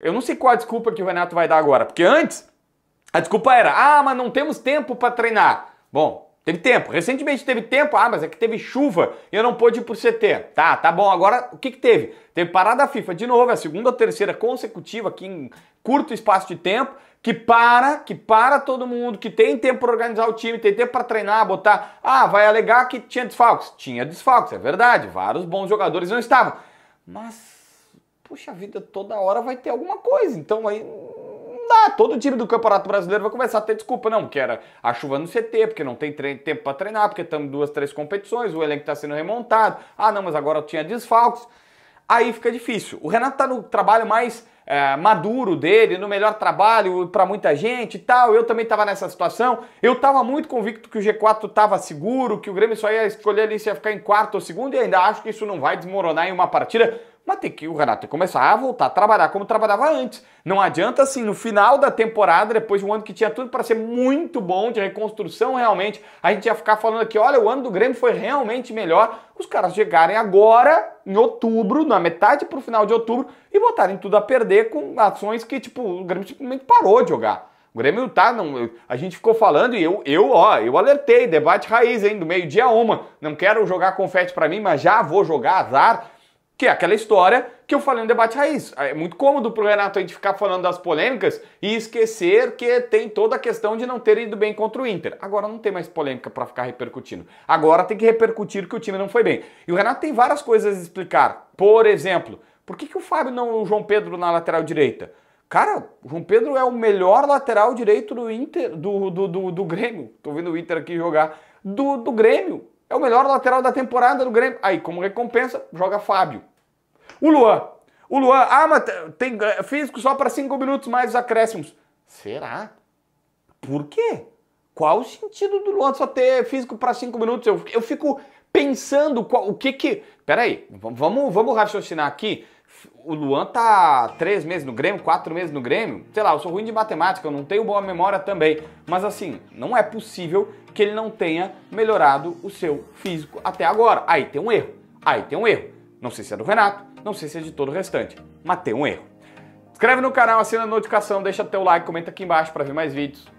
Eu não sei qual a desculpa que o Renato vai dar agora, porque antes a desculpa era: ah, mas não temos tempo para treinar. Bom, teve tempo. Recentemente teve tempo, ah, mas é que teve chuva e eu não pude ir pro CT. Tá, tá bom. Agora o que, que teve? Teve parada da FIFA de novo, é a segunda ou terceira consecutiva aqui em curto espaço de tempo que para, que para todo mundo, que tem tempo para organizar o time, tem tempo para treinar, botar. Ah, vai alegar que tinha desfalques. Tinha desfalques, é verdade. Vários bons jogadores não estavam. Mas puxa vida, toda hora vai ter alguma coisa. Então aí não dá. Todo time do Campeonato Brasileiro vai começar a ter desculpa, não, que era a chuva no CT, porque não tem tempo para treinar, porque estamos duas, três competições, o elenco está sendo remontado. Ah, não, mas agora eu tinha desfalques. Aí fica difícil. O Renato está no trabalho mais é, maduro dele, no melhor trabalho para muita gente e tal. Eu também estava nessa situação. Eu estava muito convicto que o G4 estava seguro, que o Grêmio só ia escolher ali se ia ficar em quarto ou segundo, e ainda acho que isso não vai desmoronar em uma partida mas tem que o Renato tem que começar a voltar a trabalhar como trabalhava antes. Não adianta assim, no final da temporada, depois de um ano que tinha tudo para ser muito bom de reconstrução realmente, a gente ia ficar falando aqui, olha, o ano do Grêmio foi realmente melhor. Os caras chegarem agora, em outubro, na metade para o final de outubro, e botarem tudo a perder com ações que, tipo, o Grêmio simplesmente parou de jogar. O Grêmio tá, não, a gente ficou falando e eu, eu, ó, eu alertei, debate raiz, hein, do meio-dia uma. Não quero jogar confete para mim, mas já vou jogar azar. Que é aquela história que eu falei no debate raiz. É muito cômodo pro Renato a gente ficar falando das polêmicas e esquecer que tem toda a questão de não ter ido bem contra o Inter. Agora não tem mais polêmica para ficar repercutindo. Agora tem que repercutir que o time não foi bem. E o Renato tem várias coisas a explicar. Por exemplo, por que, que o Fábio não o João Pedro na lateral direita? Cara, o João Pedro é o melhor lateral direito do Inter, do, do, do, do Grêmio. Tô vendo o Inter aqui jogar. Do, do Grêmio. É o melhor lateral da temporada do Grêmio. Aí, como recompensa, joga Fábio. O Luan. O Luan, ah, mas tem é, físico só para cinco minutos mais acréscimos. Será? Por quê? Qual o sentido do Luan só ter físico para cinco minutos? Eu, eu fico pensando qual, o que que. Peraí, vamos, vamos raciocinar aqui. O Luan tá três meses no Grêmio, quatro meses no Grêmio. Sei lá, eu sou ruim de matemática, eu não tenho boa memória também. Mas assim, não é possível que ele não tenha melhorado o seu físico até agora. Aí tem um erro. Aí tem um erro. Não sei se é do Renato, não sei se é de todo o restante, mas tem um erro. Inscreve no canal, assina a notificação, deixa teu like, comenta aqui embaixo para ver mais vídeos.